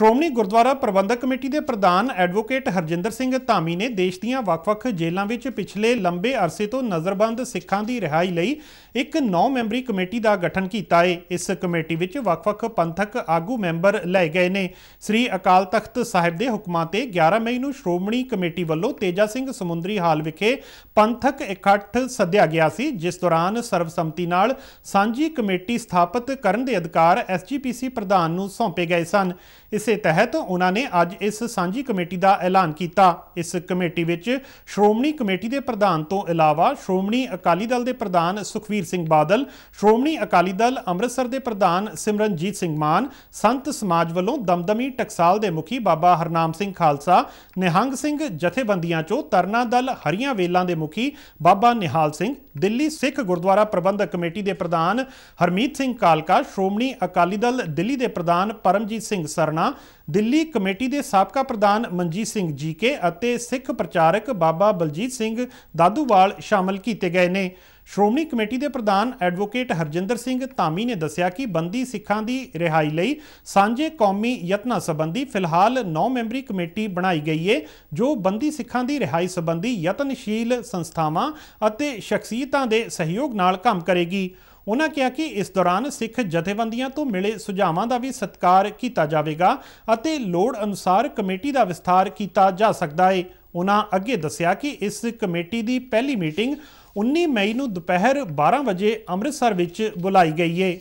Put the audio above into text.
Shiromani Gurdwara Prabandhak committee ਦੇ ਪ੍ਰਧਾਨ advocate Harjinder Singh Dhami ਨੇ ਦੇਸ਼ ਦੀਆਂ ਵੱਖ-ਵੱਖ ਜੇਲ੍ਹਾਂ ਵਿੱਚ ਪਿਛਲੇ ਲੰਬੇ ਅਰਸੇ ਤੋਂ ਨਜ਼ਰਬੰਦ ਸਿੱਖਾਂ ਦੀ ਰਿਹਾਈ ਲਈ ਇੱਕ 9 ਮੈਂਬਰੀ ਕਮੇਟੀ ਦਾ ਗਠਨ ਕੀਤਾ ਹੈ ਇਸ ਕਮੇਟੀ ਵਿੱਚ ਵੱਖ-ਵੱਖ ਪੰਥਕ ਆਗੂ ਮੈਂਬਰ ਲੈ ਗਏ ਨੇ ਸ੍ਰੀ ਅਕਾਲ ਤਖਤ ਸਾਹਿਬ ਦੇ ਹੁਕਮਾਂ ਤੇ 11 ਮਈ ਨੂੰ ਸ਼੍ਰੋਮਣੀ ਕਮੇਟੀ ਵੱਲੋਂ ਤੇਜਾ ਸਿੰਘ ਸਮੁੰਦਰੀ ਹਾਲ ਵਿਖੇ ਪੰਥਕ ਇਕੱਠ ਸੱਦਿਆ ਗਿਆ ਸੀ ਜਿਸ ਦੌਰਾਨ ਸਰਬਸੰਮਤੀ ਨਾਲ ਸਾਂਝੀ ਕਮੇਟੀ ਸਥਾਪਿਤ ਕਰਨ ਦੇ ਅਧਿਕਾਰ ਐਸਜੀਪੀਸੀ ਪ੍ਰਧਾਨ ਨੂੰ ਸੌਂਪੇ ਗਏ ਸਨ ਇਸ ਇਸੇ ਤਹਿਤ ਉਹਨਾਂ ਨੇ ਅੱਜ ਇਸ ਸਾਂਝੀ ਕਮੇਟੀ ਦਾ ਐਲਾਨ ਕੀਤਾ ਇਸ ਕਮੇਟੀ ਵਿੱਚ ਸ਼੍ਰੋਮਣੀ ਕਮੇਟੀ ਦੇ ਪ੍ਰਧਾਨ ਤੋਂ ਇਲਾਵਾ ਸ਼੍ਰੋਮਣੀ ਅਕਾਲੀ ਦਲ ਦੇ ਪ੍ਰਧਾਨ ਸੁਖਵੀਰ ਸਿੰਘ ਬਾਦਲ ਸ਼੍ਰੋਮਣੀ ਅਕਾਲੀ ਦਲ ਅੰਮ੍ਰਿਤਸਰ ਦੇ ਪ੍ਰਧਾਨ ਸਿਮਰਨਜੀਤ ਸਿੰਘ ਮਾਨ ਸੰਤ ਸਮਾਜ ਵੱਲੋਂ ਦਮਦਮੀ ਟਕਸਾਲ ਦੇ ਮੁਖੀ ਬਾਬਾ ਹਰਨਾਮ ਸਿੰਘ ਖਾਲਸਾ ਨਿਹੰਗ ਸਿੰਘ ਜਥੇਬੰਦੀਆਂ ਚੋਂ ਤਰਨਾ ਦਲ ਹਰੀਆਂ ਵੇਲਾਂ ਦੇ ਮੁਖੀ ਬਾਬਾ ਨਿਹਾਲ ਸਿੰਘ ਦਿੱਲੀ ਸਿੱਖ ਗੁਰਦੁਆਰਾ ਪ੍ਰਬੰਧਕ ਕਮੇਟੀ ਦੇ ਪ੍ਰਧਾਨ ਹਰਮੀਤ ਸਿੰਘ ਕਾਲਕਾ ਸ਼੍ਰੋਮਣੀ ਅਕਾਲੀ ਦਲ ਦਿੱਲੀ ਦੇ ਪ੍ਰਧਾਨ ਪਰਮਜੀਤ ਸਿੰਘ ਸਰਨਾ ਤਾਂ ਦਿੱਲੀ ਕਮੇਟੀ ਦੇ ਸਾਬਕਾ ਪ੍ਰਧਾਨ ਮਨਜੀਤ ਸਿੰਘ ਜੀਕੇ ਅਤੇ ਸਿੱਖ ਪ੍ਰਚਾਰਕ ਬਾਬਾ ਬਲਜੀਤ ਸਿੰਘ ਦਾਦੂਵਾਲ ਸ਼ਾਮਲ ਕੀਤੇ ਗਏ ਨੇ ਸ਼੍ਰੋਮਣੀ ਕਮੇਟੀ ਦੇ ਪ੍ਰਧਾਨ ਐਡਵੋਕੇਟ ਹਰਜਿੰਦਰ ਸਿੰਘ ਧਾਮੀ ਨੇ ਦੱਸਿਆ ਕਿ ਬੰਦੀ ਸਿੱਖਾਂ ਦੀ ਰਿਹਾਈ ਲਈ ਸਾਂਝੇ ਕੌਮੀ ਯਤਨਾਂ ਸੰਬੰਧੀ ਫਿਲਹਾਲ 9 ਮੈਂਬਰੀ ਕਮੇਟੀ ਬਣਾਈ ਗਈ ਹੈ ਜੋ ਬੰਦੀ ਸਿੱਖਾਂ ਦੀ ਰਿਹਾਈ ਸੰਬੰਧੀ ਯਤਨਸ਼ੀਲ ਸੰਸਥਾਵਾਂ ਅਤੇ ਸ਼ਖਸੀਅਤਾਂ ਦੇ ਸਹਿਯੋਗ ਨਾਲ ਕੰਮ ਕਰੇਗੀ ਉਹਨਾਂ ਕਿਹਾ ਕਿ ਇਸ ਦੌਰਾਨ ਸਿੱਖ ਜਥੇਬੰਦੀਆਂ ਤੋਂ ਮਿਲੇ ਸੁਝਾਵਾਂ ਦਾ ਵੀ ਸਤਿਕਾਰ ਕੀਤਾ ਜਾਵੇਗਾ ਅਤੇ ਲੋੜ ਅਨੁਸਾਰ ਕਮੇਟੀ ਦਾ ਵਿਸਥਾਰ ਕੀਤਾ ਜਾ ਸਕਦਾ ਹੈ ਉਹਨਾਂ ਅੱਗੇ ਦੱਸਿਆ ਕਿ ਇਸ ਕਮੇਟੀ ਦੀ ਪਹਿਲੀ ਮੀਟਿੰਗ 19 ਮਈ ਨੂੰ ਦੁਪਹਿਰ 12 ਵਜੇ ਅੰਮ੍ਰਿਤਸਰ ਵਿੱਚ ਬੁਲਾਈ ਗਈ ਹੈ